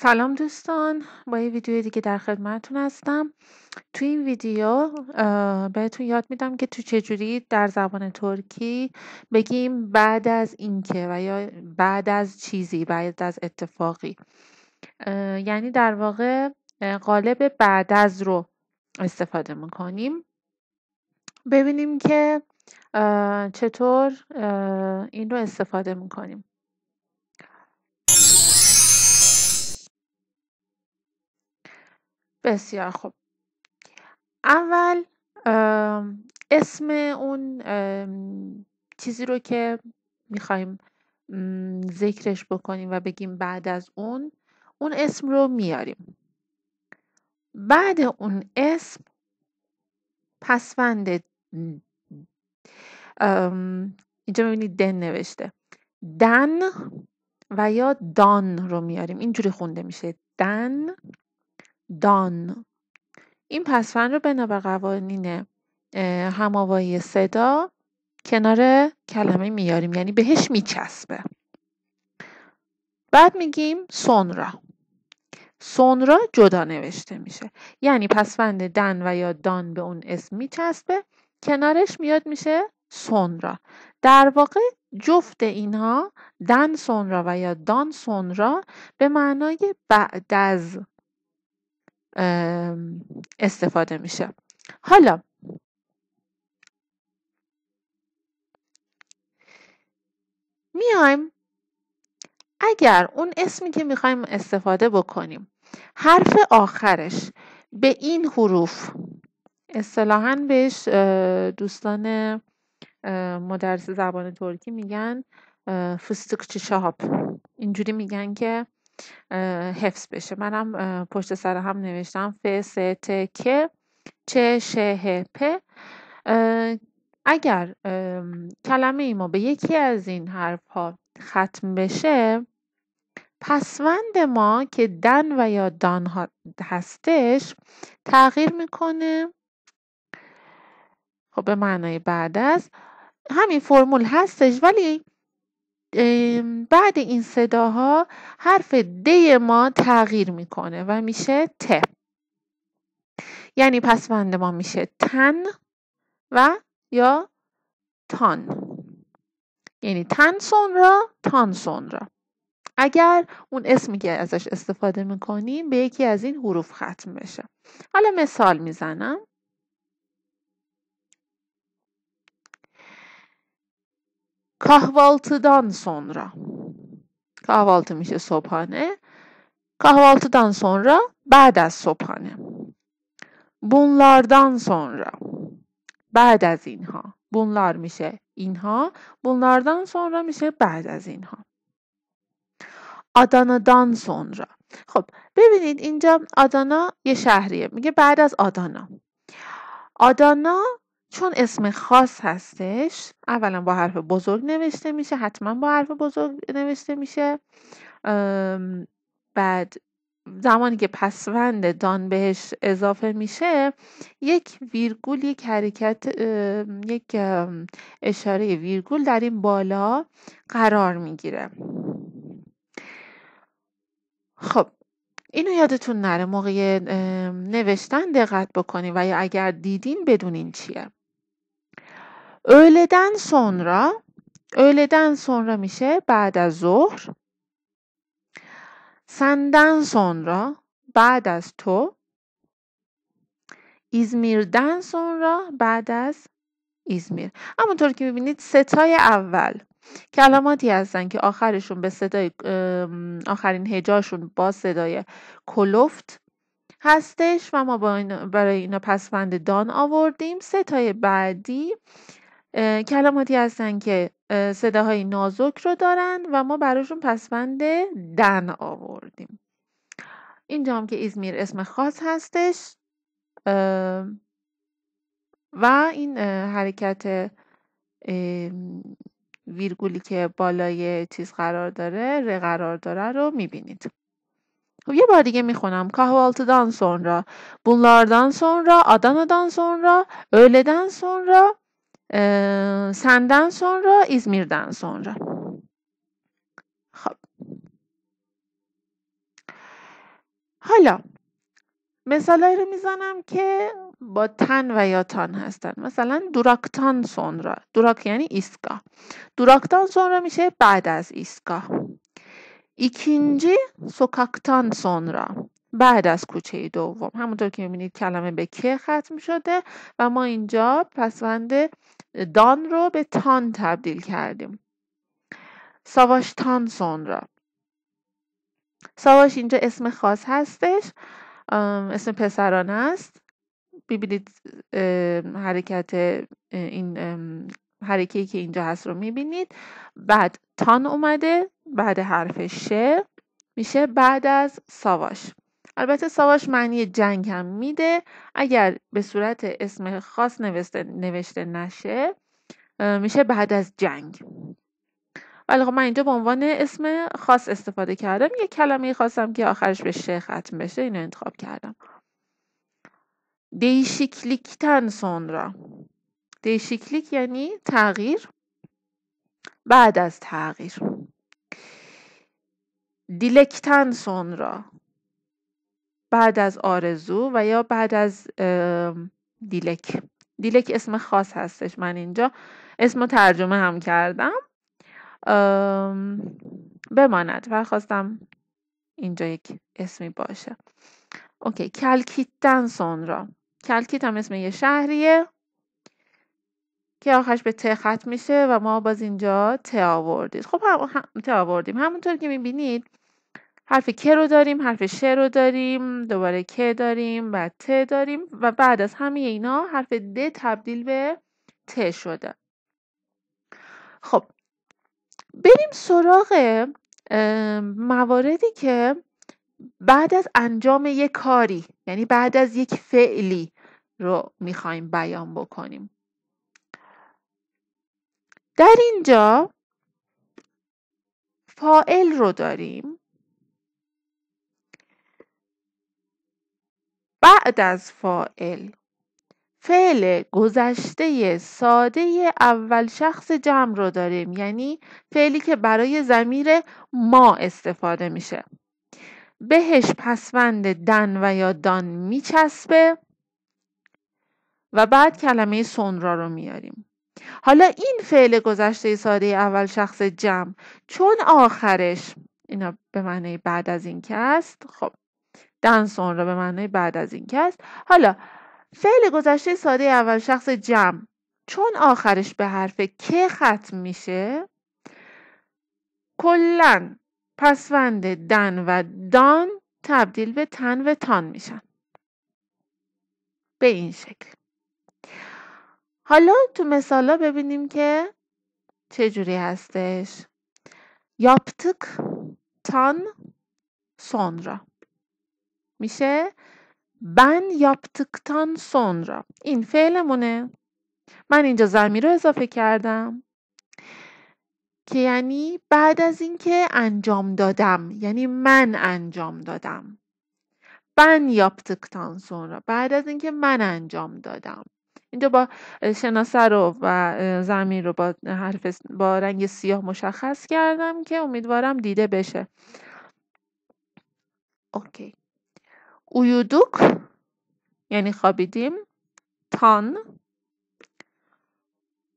سلام دوستان با یه ویدیو دیگه در خدمتتون هستم تو این ویدیو بهتون یاد میدم که تو چجوری در زبان ترکی بگیم بعد از اینکه و یا بعد از چیزی بعد از اتفاقی یعنی در واقع قالب بعد از رو استفاده میکنیم ببینیم که چطور این رو استفاده میکنیم بسیار خوب اول اسم اون چیزی رو که میخوایم ذکرش بکنیم و بگیم بعد از اون اون اسم رو میاریم بعد اون اسم پسوند اینجا میبینید دن نوشته دن و یا دان رو میاریم اینجوری خونده میشه دن دان این پسفند رو بنا به قوانین هماوایی صدا کنار کلمه میاریم یعنی بهش میچسبه بعد میگیم سونرا سونرا جدا نوشته میشه یعنی پسفند دن و یا دان به اون اسم میچسبه کنارش میاد میشه سونرا در واقع جفت اینها دن سونرا و یا دان سونرا به معنای بعد از استفاده میشه حالا میایم اگر اون اسمی که میخوایم استفاده بکنیم حرف آخرش به این حروف اصطلاحا بهش دوستان مدرس زبان ترکی میگن فستق چشاب اینجوری میگن که حفظ بشه منم پشت سر هم نوشتم ف س ت ک چ ش ه پ اگر کلمه ای ما به یکی از این حرف ها ختم بشه پسوند ما که دن و یا دان هستش تغییر میکنه خب به معنای بعد از همین فرمول هستش ولی بعد این صداها حرف د ما تغییر میکنه و میشه ت یعنی پسوند ما میشه تن و یا تان یعنی سون را سون را اگر اون اسمی که ازش استفاده میکنیم به یکی از این حروف ختم بشه حالا مثال میزنم kahvaltıdan sonra kahvaltım işte sophane kahvaltıdan sonra ba'dez sophane bunlardan sonra ba'dez inha bunlar mişe inha bunlardan sonra mişe ba'dez inha Adana'dan sonra خب ببینید اینجا آدانا یه شهریه میگه بعد از آدانا آدانا چون اسم خاص هستش اولا با حرف بزرگ نوشته میشه حتما با حرف بزرگ نوشته میشه بعد زمانی که پسوند دان بهش اضافه میشه یک ویرگول یک حرکت یک اشاره ویرگول در این بالا قرار میگیره خب اینو یادتون نره موقع نوشتن دقت بکنین و یا اگر دیدین بدونین چیه Öğleden sonra öğleden sonra میشه بعد از ظهر senden sonra بعد از تو ایزمیردن sonra بعد از ایزمیر همونطور که میبینید ستای اول کلماتی هستن که آخرشون به صدای آخرین هجاشون با صدای کلوفت هستش و ما برای اینا پسفند دان آوردیم ستای بعدی کلماتی هستن که صداهای نازک رو دارن و ما براشون پسبند دن آوردیم اینجا که ایزمیر اسم خاص هستش و این حرکت ویرگولی که بالای چیز قرار داره ر قرار داره رو میبینید خب یه بار دیگه میخونم kahvaltıdan sonra bunlardan sonra را sonra سون را از sonra İzmir'den sonra. حالا مثالایی رو میزنم که با تن و یا تان هستن مثلا دوراکتان سونرا دوراک یعنی ایستگاه دوراکتان سونرا میشه بعد از ایستگاه ایکینجی سوکاکتان سونرا بعد از کوچه دوم همونطور که میبینید کلمه به که ختم شده و ما اینجا پسوند دان رو به تان تبدیل کردیم ساواش سون را ساواش اینجا اسم خاص هستش اسم پسران است ببینید حرکت این حرکه که اینجا هست رو میبینید بعد تان اومده بعد حرف ش میشه بعد از ساواش البته سواش معنی جنگ هم میده اگر به صورت اسم خاص نوشته, نشه میشه بعد از جنگ ولی خب من اینجا به عنوان اسم خاص استفاده کردم یه کلمه خواستم که آخرش به شه ختم بشه اینو انتخاب کردم دیشیکلیکتن را دیشیکلیک یعنی تغییر بعد از تغییر دیلکتن را بعد از آرزو و یا بعد از دیلک دیلک اسم خاص هستش من اینجا اسم ترجمه هم کردم بماند و خواستم اینجا یک اسمی باشه اوکی کلکیتن سونرا کلکیت هم اسم یه شهریه که آخرش به ت ختم میشه و ما باز اینجا ت آوردیم خب هم, ت آوردیم همونطور که میبینید حرف که رو داریم حرف ش رو داریم دوباره که داریم و ت داریم و بعد از همه اینا حرف د تبدیل به ت شده خب بریم سراغ مواردی که بعد از انجام یک کاری یعنی بعد از یک فعلی رو میخوایم بیان بکنیم در اینجا فائل رو داریم بعد از فاعل فعل گذشته ساده اول شخص جمع رو داریم یعنی فعلی که برای زمیر ما استفاده میشه بهش پسوند دن و یا دان میچسبه و بعد کلمه سنرا رو میاریم حالا این فعل گذشته ساده اول شخص جمع چون آخرش اینا به معنی بعد از این که است خب دنسون را به معنای بعد از این که است حالا فعل گذشته ساده اول شخص جمع چون آخرش به حرف که ختم میشه کلا پسوند دن و دان تبدیل به تن و تان میشن به این شکل حالا تو مثالا ببینیم که چجوری هستش یابتک تان سونرا میشه بن سون را. این فعلمونه من اینجا زمین رو اضافه کردم که یعنی بعد از اینکه انجام دادم یعنی من انجام دادم بن یابتکتان را. بعد از اینکه من انجام دادم اینجا با شناسه رو و زمین رو با با رنگ سیاه مشخص کردم که امیدوارم دیده بشه اوکی Uyuduk یعنی خوابیدیم تان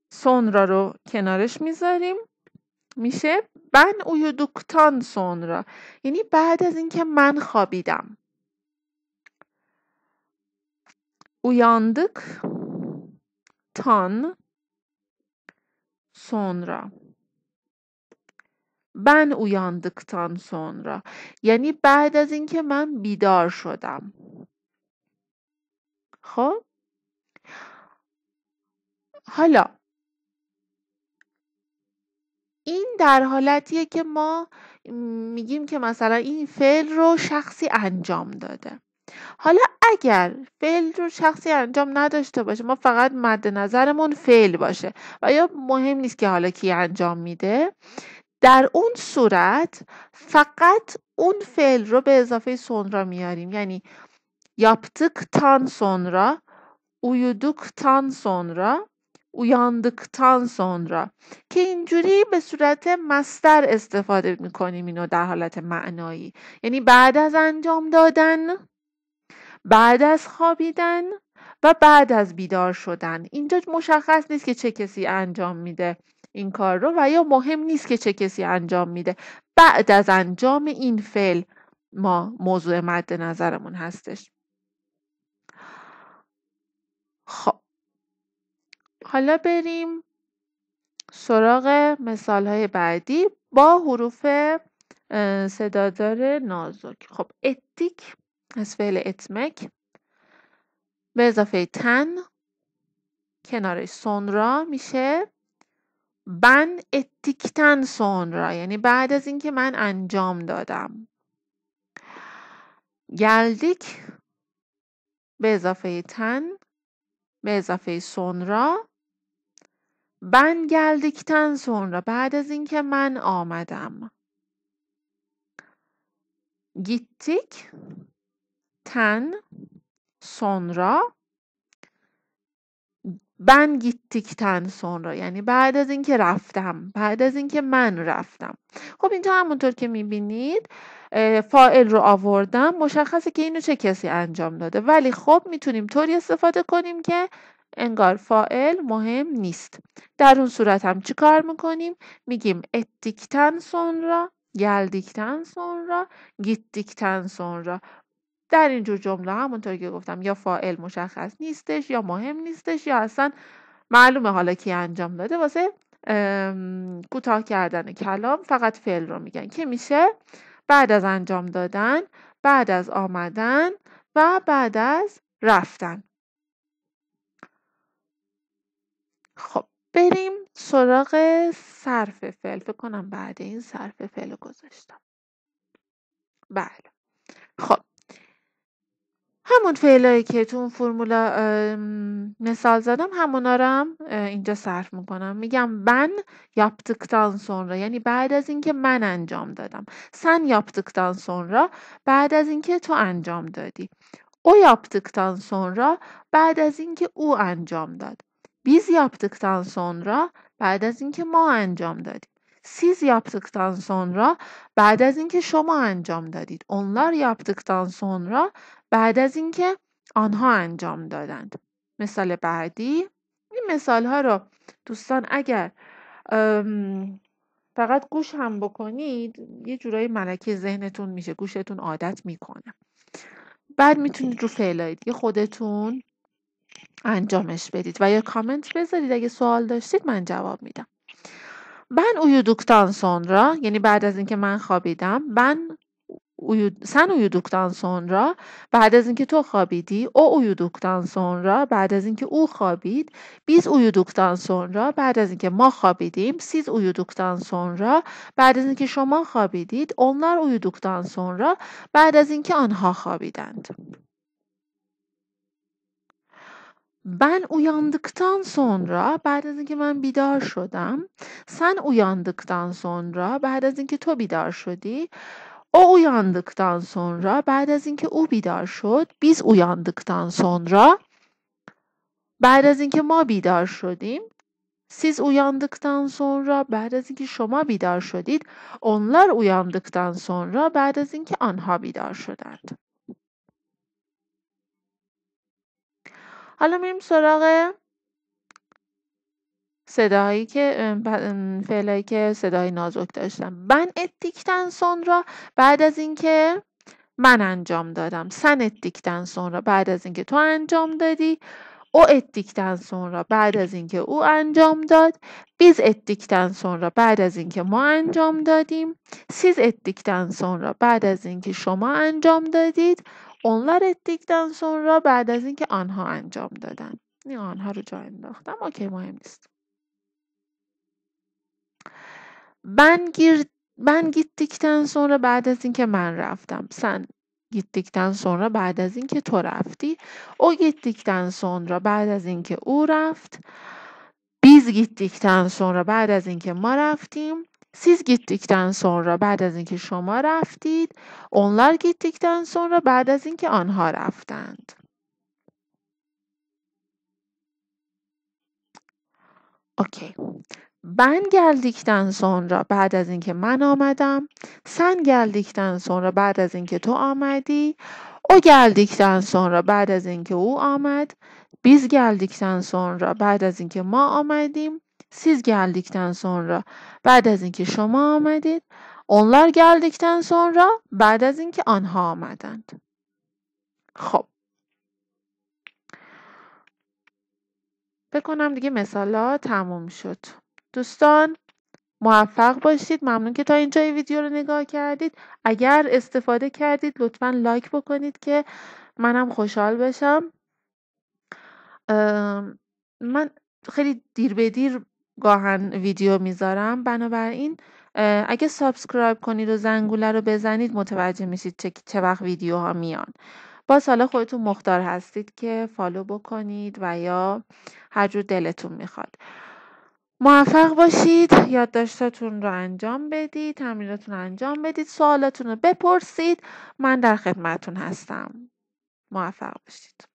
سونرا رو کنارش میذاریم میشه بن تان سونرا یعنی بعد از اینکه من خوابیدم اویاندک تان سونرا ben uyandıktan sonra یعنی بعد از اینکه من بیدار شدم خب حالا این در حالتیه که ما میگیم که مثلا این فعل رو شخصی انجام داده حالا اگر فعل رو شخصی انجام نداشته باشه ما فقط مد نظرمون فعل باشه و یا مهم نیست که حالا کی انجام میده در اون صورت فقط اون فعل رو به اضافه سونرا میاریم یعنی yaptıktan sonra uyuduktan sonra اویاندکتان sonra که اینجوری به صورت مستر استفاده میکنیم اینو در حالت معنایی یعنی بعد از انجام دادن بعد از خوابیدن و بعد از بیدار شدن اینجا مشخص نیست که چه کسی انجام میده این کار رو و یا مهم نیست که چه کسی انجام میده بعد از انجام این فعل ما موضوع مد نظرمون هستش خب حالا بریم سراغ مثال های بعدی با حروف صدادار نازک خب اتیک از فعل اتمک به اضافه تن کنارش سونرا میشه اتیکتن سون را یعنی بعد از اینکه من انجام دادم گلدیک به اضافه تن به اضافه سونرا گلدیکتن گلدیکتن را بعد از اینکه من آمدم گیتیک تن سونرا ben gittikten sonra یعنی بعد از اینکه رفتم بعد از اینکه من رفتم خب اینجا همونطور که میبینید فائل رو آوردم مشخصه که اینو چه کسی انجام داده ولی خب میتونیم طوری استفاده کنیم که انگار فائل مهم نیست در اون صورت هم چی کار میکنیم میگیم اتیکتن سونرا گلدیکتن سونرا گیتیکتن سونرا در اینجور جمله همونطور که گفتم یا فائل مشخص نیستش یا مهم نیستش یا اصلا معلومه حالا کی انجام داده واسه کوتاه کردن کلام فقط فعل رو میگن که میشه بعد از انجام دادن بعد از آمدن و بعد از رفتن خب بریم سراغ صرف فعل فکر کنم بعد این صرف فعل گذاشتم بله خب همون فعلایی که تو اون فرمولا مثال زدم همونا رو هم اینجا صرف میکنم میگم من yaptıktan sonra یعنی بعد از اینکه من انجام دادم sen yaptıktan sonra بعد از اینکه تو انجام دادی او yaptıktan sonra بعد از اینکه او انجام داد بیز yaptıktan sonra بعد از اینکه ما انجام دادیم siz yaptıktan sonra بعد از اینکه شما انجام دادید onlar yaptıktan sonra بعد از اینکه آنها انجام دادند مثال بعدی این مثال ها رو دوستان اگر فقط گوش هم بکنید یه جورایی ملکه ذهنتون میشه گوشتون عادت میکنه بعد میتونید رو فعلای دیگه خودتون انجامش بدید و یا کامنت بذارید اگه سوال داشتید من جواب میدم Ben uyuduktan sonra yani بعد از اینکه من خوابیدم ben uyud sen uyuduktan sonra بعد از اینکه تو خوابیدی او uyuduktan sonra بعد از اینکه او خوابید biz uyuduktan sonra بعد از اینکه ما خوابیدیم siz uyuduktan sonra بعد از اینکه شما خوابیدید onlar uyuduktan sonra بعد از اینکه آنها خوابیدند Ben uyandıktan sonra بعد از اینکه من بیدار شدم sen uyandıktan sonra بعد از اینکه تو بیدار شدی O uyandıktan sonra بعد از اینکه او بیدار شد biz uyandıktan sonra بعد از اینکه ما بیدار شدیم siz uyandıktan sonra بعد از اینکه شما بیدار شدید onlar uyandıktan sonra بعد از اینکه آنها بیدار شدند حالا میریم سراغ صداهایی که فعلایی که صدای نازک داشتم من اتیکتنسون را بعد از اینکه من انجام دادم سن اتیکتنسون را بعد از اینکه تو انجام دادی او اتیکتنسون را بعد از اینکه او انجام داد بیز اتیکتنسون را بعد از اینکه ما انجام دادیم سیز اتیکتنسون را بعد از اینکه شما انجام دادید اونور دیدن sonra بعد از اینکه آنها انجام دادن این یعنی آنها رو جا انداختم اوکی مهم نیست من gir, ben gittikten sonra بعد از اینکه من رفتم sen gittikten sonra بعد از اینکه تو رفتی او gittikten sonra بعد از اینکه او رفت بیز gittikten sonra بعد از اینکه ما رفتیم Siz gittikten sonra بعد از اینکه شما رفتید onlar gittikten را بعد از اینکه آنها رفتند اوکی من گلدیکتن سونرا بعد از اینکه من آمدم sen گلدیکتن sonra بعد از اینکه تو آمدی او گلدیکتن sonra بعد از اینکه او آمد بیز گلدیکتن sonra بعد از اینکه ما آمدیم siz geldikten sonra بعد از اینکه شما آمدید onlar geldikten sonra بعد از اینکه آنها آمدند خب بکنم دیگه ها تموم شد دوستان موفق باشید ممنون که تا اینجا ویدیو رو نگاه کردید اگر استفاده کردید لطفا لایک بکنید که منم خوشحال بشم من خیلی دیر به دیر گاهن ویدیو میذارم بنابراین اگه سابسکرایب کنید و زنگوله رو بزنید متوجه میشید چه, چه وقت ویدیوها میان باز حالا خودتون مختار هستید که فالو بکنید و یا هر جور دلتون میخواد موفق باشید یادداشتاتون رو انجام بدید تمریناتون رو انجام بدید سوالاتون رو بپرسید من در خدمتتون هستم موفق باشید